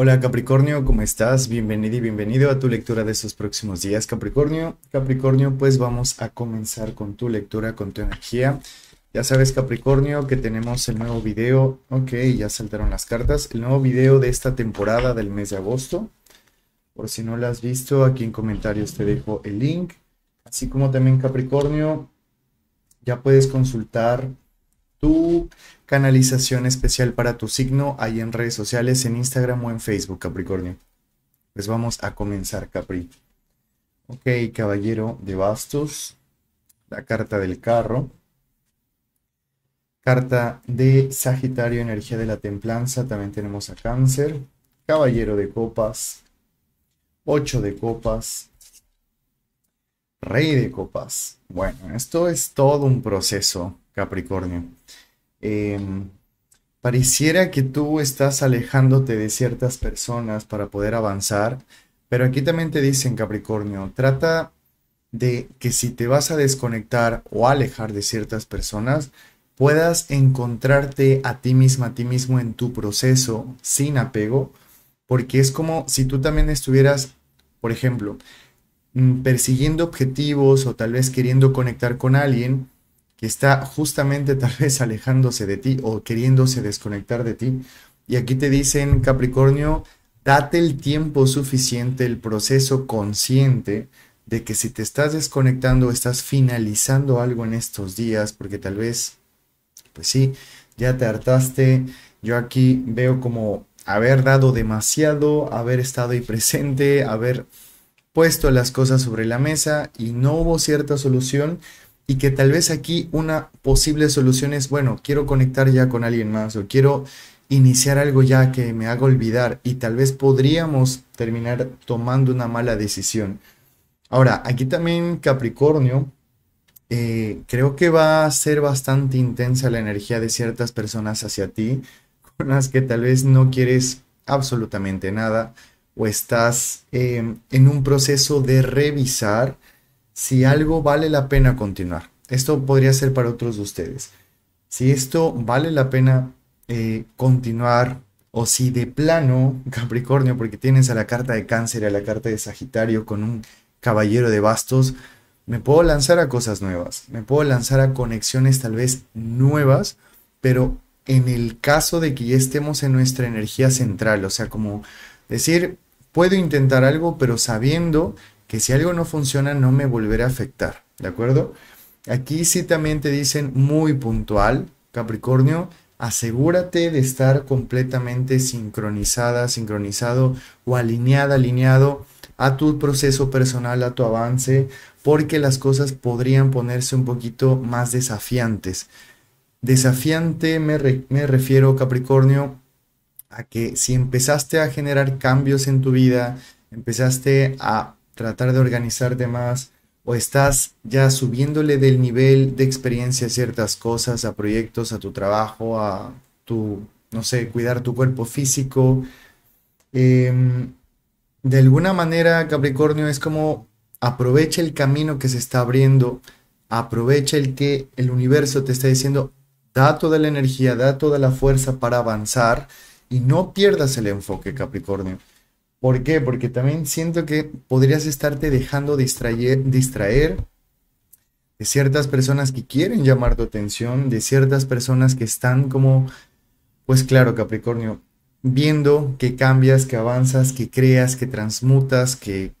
Hola Capricornio, ¿cómo estás? Bienvenido y bienvenido a tu lectura de estos próximos días, Capricornio. Capricornio, pues vamos a comenzar con tu lectura, con tu energía. Ya sabes, Capricornio, que tenemos el nuevo video. Ok, ya saltaron las cartas. El nuevo video de esta temporada del mes de agosto. Por si no lo has visto, aquí en comentarios te dejo el link. Así como también Capricornio, ya puedes consultar tu canalización especial para tu signo ahí en redes sociales, en Instagram o en Facebook, Capricornio. Pues vamos a comenzar, Capri. Ok, caballero de bastos, la carta del carro, carta de Sagitario, energía de la templanza, también tenemos a cáncer, caballero de copas, ocho de copas, rey de copas. Bueno, esto es todo un proceso Capricornio. Em, pareciera que tú estás alejándote de ciertas personas para poder avanzar, pero aquí también te dicen, Capricornio, trata de que si te vas a desconectar o alejar de ciertas personas, puedas encontrarte a ti misma, a ti mismo en tu proceso sin apego, porque es como si tú también estuvieras, por ejemplo, mm, persiguiendo objetivos o tal vez queriendo conectar con alguien, que está justamente tal vez alejándose de ti o queriéndose desconectar de ti. Y aquí te dicen, Capricornio, date el tiempo suficiente, el proceso consciente de que si te estás desconectando, estás finalizando algo en estos días, porque tal vez, pues sí, ya te hartaste. Yo aquí veo como haber dado demasiado, haber estado ahí presente, haber puesto las cosas sobre la mesa y no hubo cierta solución y que tal vez aquí una posible solución es, bueno, quiero conectar ya con alguien más o quiero iniciar algo ya que me haga olvidar y tal vez podríamos terminar tomando una mala decisión. Ahora, aquí también Capricornio, eh, creo que va a ser bastante intensa la energía de ciertas personas hacia ti, con las que tal vez no quieres absolutamente nada o estás eh, en un proceso de revisar si algo vale la pena continuar. Esto podría ser para otros de ustedes. Si esto vale la pena eh, continuar o si de plano, Capricornio, porque tienes a la carta de cáncer, y a la carta de Sagitario con un caballero de bastos, me puedo lanzar a cosas nuevas, me puedo lanzar a conexiones tal vez nuevas, pero en el caso de que ya estemos en nuestra energía central, o sea, como decir, puedo intentar algo, pero sabiendo que si algo no funciona no me volveré a afectar, ¿de acuerdo? Aquí sí también te dicen muy puntual, Capricornio, asegúrate de estar completamente sincronizada, sincronizado o alineada, alineado a tu proceso personal, a tu avance, porque las cosas podrían ponerse un poquito más desafiantes. Desafiante me refiero, Capricornio, a que si empezaste a generar cambios en tu vida, empezaste a tratar de organizarte más o estás ya subiéndole del nivel de experiencia ciertas cosas, a proyectos, a tu trabajo, a tu, no sé, cuidar tu cuerpo físico. Em, de alguna manera, Capricornio, es como aprovecha el camino que se está abriendo, aprovecha el que el universo te está diciendo, da toda la energía, da toda la fuerza para avanzar y no pierdas el enfoque, Capricornio. ¿Por qué? Porque también siento que podrías estarte dejando distraer, distraer de ciertas personas que quieren llamar tu atención, de ciertas personas que están como, pues claro, Capricornio, viendo que cambias, que avanzas, que creas, que transmutas, que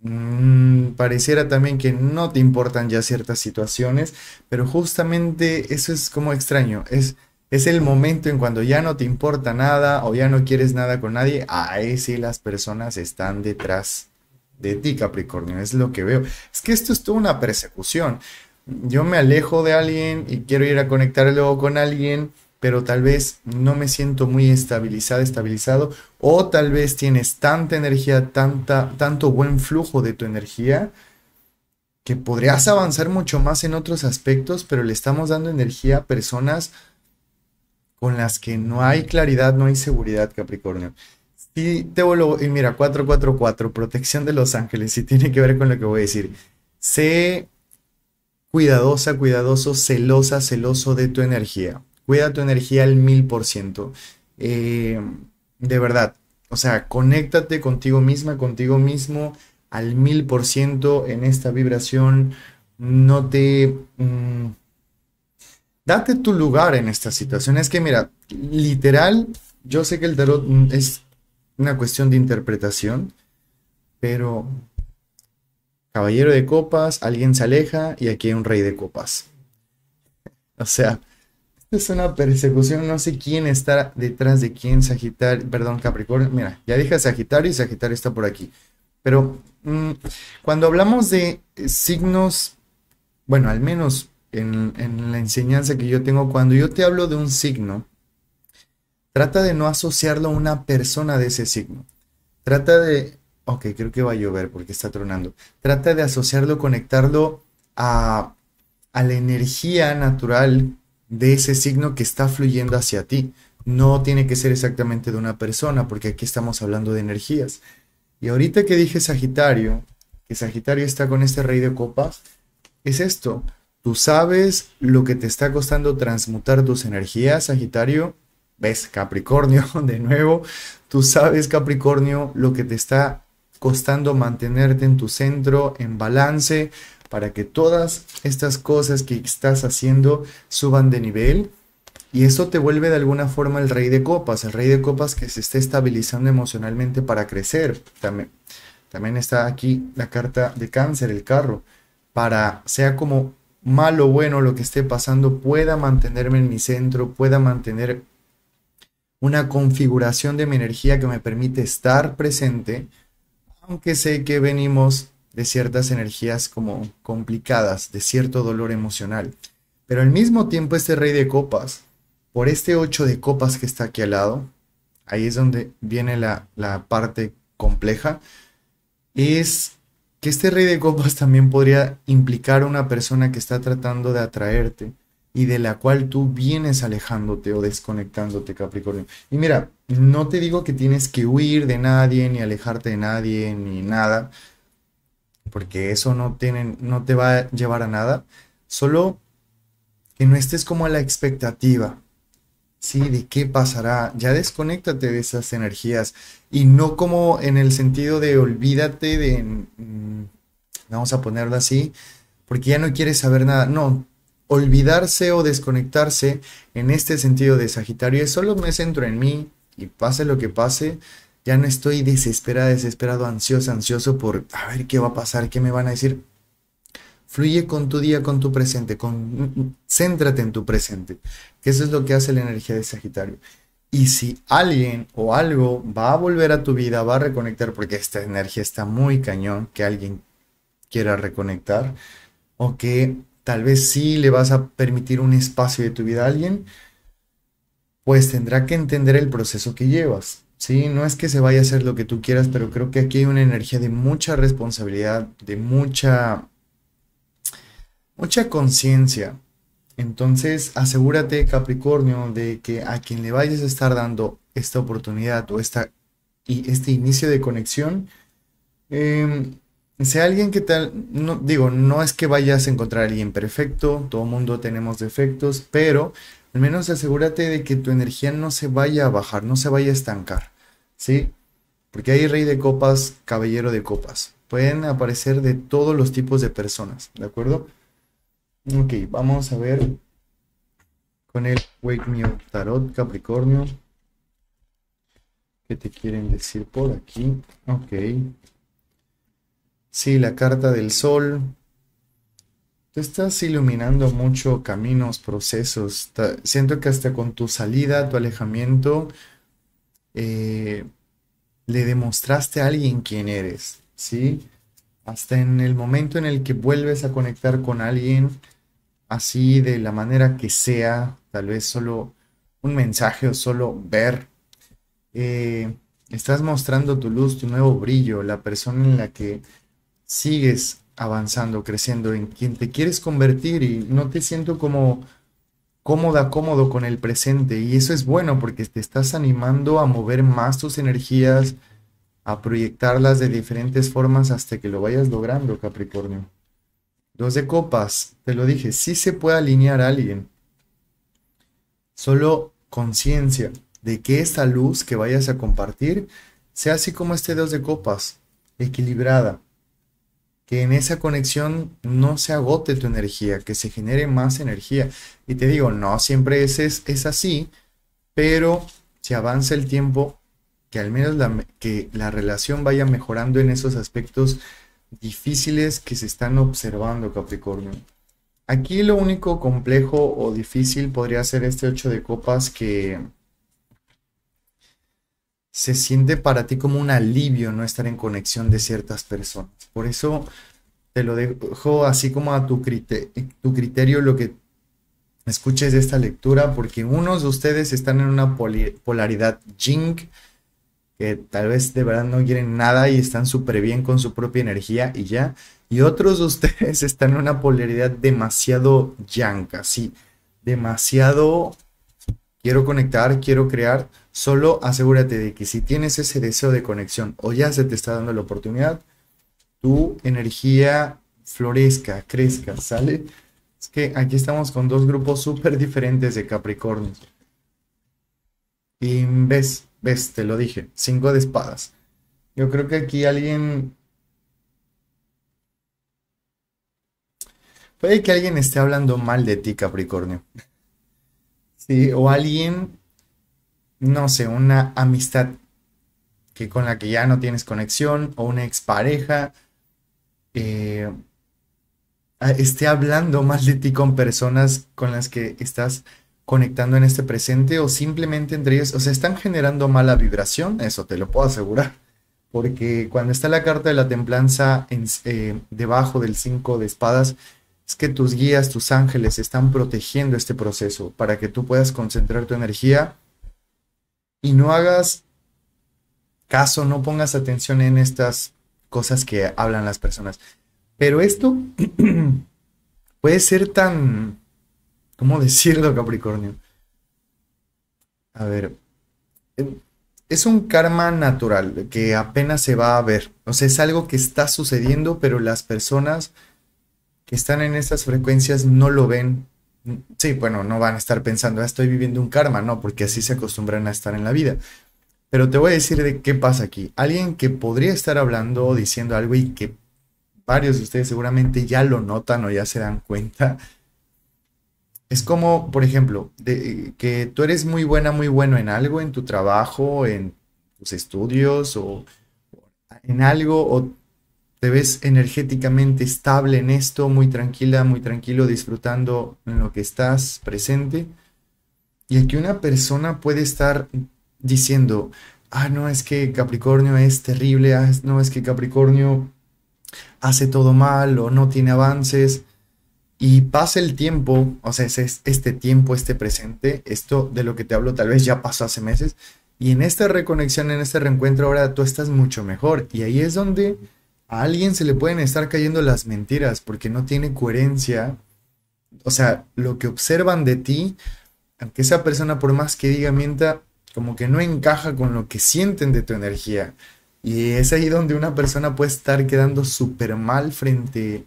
mm, pareciera también que no te importan ya ciertas situaciones, pero justamente eso es como extraño, es es el momento en cuando ya no te importa nada o ya no quieres nada con nadie. Ahí sí las personas están detrás de ti, Capricornio. Es lo que veo. Es que esto es toda una persecución. Yo me alejo de alguien y quiero ir a conectar luego con alguien, pero tal vez no me siento muy estabilizado, estabilizado, o tal vez tienes tanta energía, tanta, tanto buen flujo de tu energía, que podrías avanzar mucho más en otros aspectos, pero le estamos dando energía a personas con las que no hay claridad, no hay seguridad, Capricornio. Y te vuelvo, y mira, 444, protección de los ángeles, y tiene que ver con lo que voy a decir. Sé cuidadosa, cuidadoso, celosa, celoso de tu energía. Cuida tu energía al mil por ciento. Eh, de verdad, o sea, conéctate contigo misma, contigo mismo al mil por ciento en esta vibración. No te... Mm, date tu lugar en esta situación. Es que mira, literal, yo sé que el tarot mm, es una cuestión de interpretación, pero caballero de copas, alguien se aleja y aquí hay un rey de copas. O sea, es una persecución, no sé quién está detrás de quién, Sagitario, perdón, Capricornio, mira, ya dije Sagitario y Sagitario está por aquí. Pero mm, cuando hablamos de signos, bueno, al menos en, la enseñanza que yo tengo, cuando yo te hablo de un signo, trata de no asociarlo a una persona de ese signo. Trata de, ok, creo que va a llover porque está tronando. Trata de asociarlo, conectarlo a, a la energía natural de ese signo que está fluyendo hacia ti. No tiene que ser exactamente de una persona, porque aquí estamos hablando de energías. Y ahorita que dije Sagitario, que Sagitario está con este rey de copas, es esto. Tú sabes lo que te está costando transmutar tus energías, Sagitario. Ves, Capricornio, de nuevo. Tú sabes, Capricornio, lo que te está costando mantenerte en tu centro, en balance, para que todas estas cosas que estás haciendo suban de nivel. Y eso te vuelve de alguna forma el rey de copas, el rey de copas que se está estabilizando emocionalmente para crecer. También, también está aquí la carta de cáncer, el carro, para sea como malo o bueno lo que esté pasando, pueda mantenerme en mi centro, pueda mantener una configuración de mi energía que me permite estar presente, aunque sé que venimos de ciertas energías como complicadas, de cierto dolor emocional. Pero al mismo tiempo este rey de copas, por este Ocho de copas que está aquí al lado, ahí es donde viene la, la parte compleja, es que este rey de copas también podría implicar a una persona que está tratando de atraerte y de la cual tú vienes alejándote o desconectándote, Capricornio. Y mira, no te digo que tienes que huir de nadie, ni alejarte de nadie, ni nada, porque eso no, tiene, no te va a llevar a nada. Solo que no estés como a la expectativa, Sí, ¿de qué pasará? Ya desconéctate de esas energías y no como en el sentido de olvídate de, mm, vamos a ponerlo así, porque ya no quieres saber nada. No, olvidarse o desconectarse en este sentido de Sagitario es solo me centro en mí y pase lo que pase, ya no estoy desesperada, desesperado, ansioso, ansioso por a ver qué va a pasar, qué me van a decir. Fluye con tu día, con tu presente, con, céntrate en tu presente, que eso es lo que hace la energía de Sagitario. Y si alguien o algo va a volver a tu vida, va a reconectar, porque esta energía está muy cañón, que alguien quiera reconectar, o que tal vez sí le vas a permitir un espacio de tu vida a alguien, pues tendrá que entender el proceso que llevas. ¿sí? No es que se vaya a hacer lo que tú quieras, pero creo que aquí hay una energía de mucha responsabilidad, de mucha mucha conciencia. Entonces, asegúrate, Capricornio, de que a quien le vayas a estar dando esta oportunidad o esta, y este inicio de conexión, em, sea alguien que tal, no, digo, no es que vayas a encontrar a alguien perfecto, todo mundo tenemos defectos, pero al menos asegúrate de que tu energía no se vaya a bajar, no se vaya a estancar, ¿sí? Porque hay rey de copas, caballero de copas. Pueden aparecer de todos los tipos de personas, ¿de acuerdo? Ok, vamos a ver con el Wake Me Up Tarot Capricornio. ¿Qué te quieren decir por aquí? Ok. Sí, la carta del sol. Te estás iluminando mucho caminos, procesos. Siento que hasta con tu salida, tu alejamiento, eh, le demostraste a alguien quién eres, ¿sí? Hasta en el momento en el que vuelves a conectar con alguien, así de la manera que sea, tal vez solo un mensaje o solo ver. Eh, estás mostrando tu luz, tu nuevo brillo, la persona en la que sigues avanzando, creciendo, en quien te quieres convertir y no te siento como cómoda, cómodo con el presente. Y eso es bueno porque te estás animando a mover más tus energías, a proyectarlas de diferentes formas hasta que lo vayas logrando, Capricornio. Dos de copas, te lo dije, sí se puede alinear a alguien. Solo conciencia de que esta luz que vayas a compartir sea así como este dos de copas, equilibrada. Que en esa conexión no se agote tu energía, que se genere más energía. Y te digo, no siempre es, es, así, pero si avanza el tiempo, que al menos que la relación vaya mejorando en esos aspectos difíciles que se están observando, Capricornio. Aquí lo único complejo o difícil podría ser este 8 de copas que se siente para ti como un alivio no estar en conexión de ciertas personas. Por eso te lo dejo así como a tu, criterio, tu criterio lo que escuches de esta lectura, porque unos de ustedes están en una polaridad jing, que tal vez de verdad no quieren nada y están súper bien con su propia energía y ya. Y otros de ustedes están en una polaridad demasiado yanca, sí, demasiado quiero conectar, quiero crear. Solo asegúrate de que si tienes ese deseo de conexión o ya se te está dando la oportunidad, tu energía florezca, crezca, ¿sale? Es que aquí estamos con dos grupos súper diferentes de Capricornio. Y ves, ves, te lo dije, cinco de espadas. Yo creo que aquí alguien... Puede que alguien esté hablando mal de ti, Capricornio. Sí, o alguien, no sé, una amistad que con la que ya no tienes conexión, o una expareja, eh, esté hablando mal de ti con personas con las que estás conectando en este presente o simplemente entre ellos, o sea, están generando mala vibración, eso te lo puedo asegurar, porque cuando está la carta de la templanza eh, debajo del 5 de espadas, es que tus guías, tus ángeles están protegiendo este proceso para que tú puedas concentrar tu energía y no hagas caso, no pongas atención en estas cosas que hablan las personas. Pero esto puede ser tan ¿Cómo decirlo, Capricornio? A ver. Eh, es un karma natural que apenas se va a ver. O sea, es algo que está sucediendo, pero las personas que están en estas frecuencias no lo ven. Sí, bueno, no van a estar pensando, ah, estoy viviendo un karma, no, porque así se acostumbran a estar en la vida. Pero te voy a decir de qué pasa aquí. Alguien que podría estar hablando o diciendo algo y que varios de ustedes seguramente ya lo notan o ya se dan cuenta, es como, por ejemplo, de, que tú eres muy buena, muy bueno en algo, en tu trabajo, en tus estudios o en algo, o te ves energéticamente estable en esto, muy tranquila, muy tranquilo, disfrutando en lo que estás presente. Y aquí una persona puede estar diciendo, ah, no, es que Capricornio es terrible, ah, no, es que Capricornio hace todo mal o no tiene avances. Y pasa el tiempo, o sea, es este tiempo, este presente, esto de lo que te hablo tal vez ya pasó hace meses, y en esta reconexión, en este reencuentro, ahora tú estás mucho mejor. Y ahí es donde a alguien se le pueden estar cayendo las mentiras porque no tiene coherencia. O sea, lo que observan de ti, aunque esa persona por más que diga mienta, como que no encaja con lo que sienten de tu energía. Y es ahí donde una persona puede estar quedando súper mal frente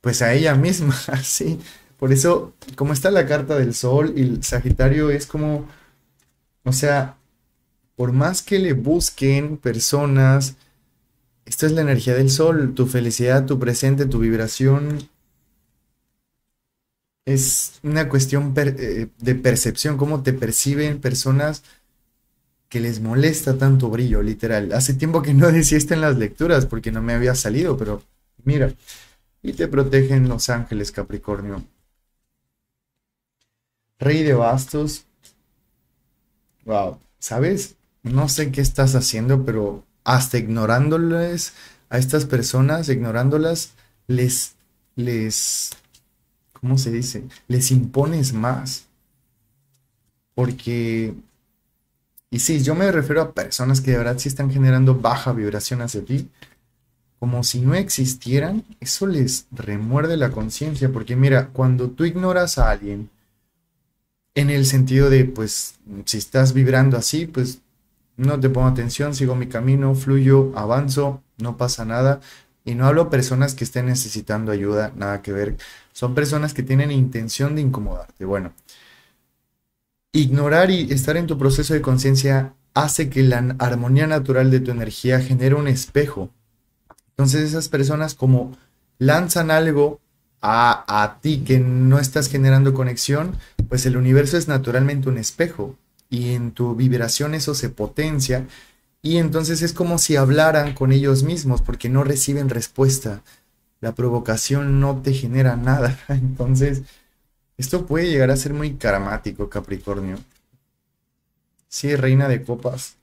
pues a ella misma, sí. Por eso, como está la carta del sol y el Sagitario es como, o sea, por más que le busquen personas, esta es la energía del sol, tu felicidad, tu presente, tu vibración. Es una cuestión eh, de percepción, cómo te perciben personas que les molesta tanto brillo, literal. Hace tiempo que no decía esto en las lecturas porque no me había salido, pero mira, y te protegen los ángeles, Capricornio. Rey de bastos. Wow, ¿sabes? No sé qué estás haciendo, pero hasta ignorándoles a estas personas, ignorándolas, les, les, ¿cómo se dice? Les impones más. Porque, y sí, yo me refiero a personas que de verdad sí están generando baja vibración hacia ti, como si no existieran, eso les remuerde la conciencia, porque mira, cuando tú ignoras a alguien, en el sentido de, pues, si estás vibrando así, pues, no te pongo atención, sigo mi camino, fluyo, avanzo, no pasa nada. Y no hablo personas que estén necesitando ayuda, nada que ver. Son personas que tienen intención de incomodarte. Bueno, ignorar y estar en tu proceso de conciencia hace que la armonía natural de tu energía genere un espejo entonces esas personas como lanzan algo a, ti que no estás generando conexión, pues el universo es naturalmente un espejo y en tu vibración eso se potencia y entonces es como si hablaran con ellos mismos porque no reciben respuesta. La provocación no te genera nada. Entonces, esto puede llegar a ser muy caramático Capricornio. Sí, reina de copas.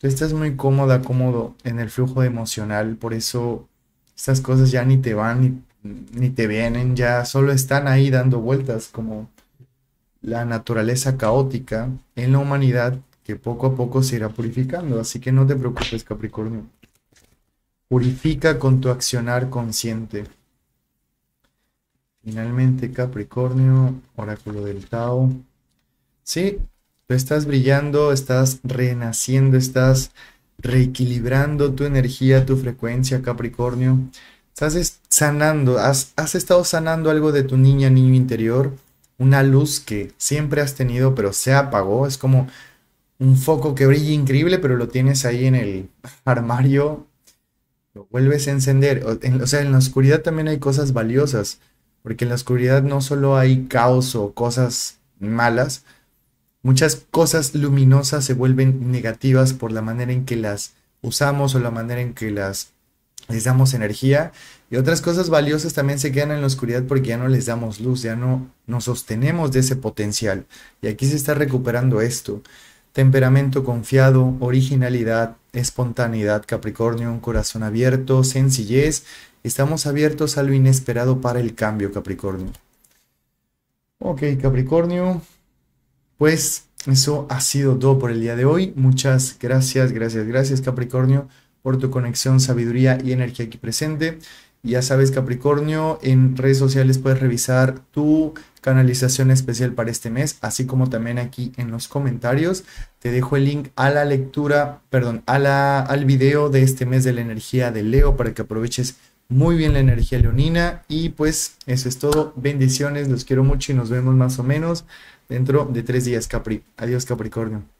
Tú estás muy cómoda, cómodo en el flujo emocional, por eso estas cosas ya ni te van ni, ni te vienen, ya solo están ahí dando vueltas como la naturaleza caótica en la humanidad que poco a poco se irá purificando. Así que no te preocupes, Capricornio. Purifica con tu accionar consciente. Finalmente, Capricornio, oráculo del Tao. Sí, estás brillando, estás renaciendo, estás reequilibrando tu energía, tu frecuencia, Capricornio. Estás sanando, has, estado sanando algo de tu niña, niño interior, una luz que siempre has tenido pero se apagó. Es como un foco que brilla increíble pero lo tienes ahí en el armario. Lo vuelves a encender. o sea, en la oscuridad también hay cosas valiosas. Porque en la oscuridad no solo hay caos o cosas malas, Muchas cosas luminosas se vuelven negativas por la manera en que las usamos o la manera en que las les damos energía y otras cosas valiosas también se quedan en la oscuridad porque ya no les damos luz, ya no nos sostenemos de ese potencial. Y aquí se está recuperando esto. Temperamento confiado, originalidad, espontaneidad, Capricornio, un corazón abierto, sencillez. Estamos abiertos a lo inesperado para el cambio, Capricornio. Ok, Capricornio, pues eso ha sido todo por el día de hoy. Muchas gracias, gracias, gracias Capricornio por tu conexión, sabiduría y energía aquí presente. Ya sabes Capricornio, en redes sociales puedes revisar tu canalización especial para este mes, así como también aquí en los comentarios. Te dejo el link a la lectura, perdón, a la, al video de este mes de la energía de Leo para que aproveches muy bien la energía leonina. Y pues eso es todo. Bendiciones, los quiero mucho y nos vemos más o menos dentro de tres días, Capri. Adiós, Capricornio.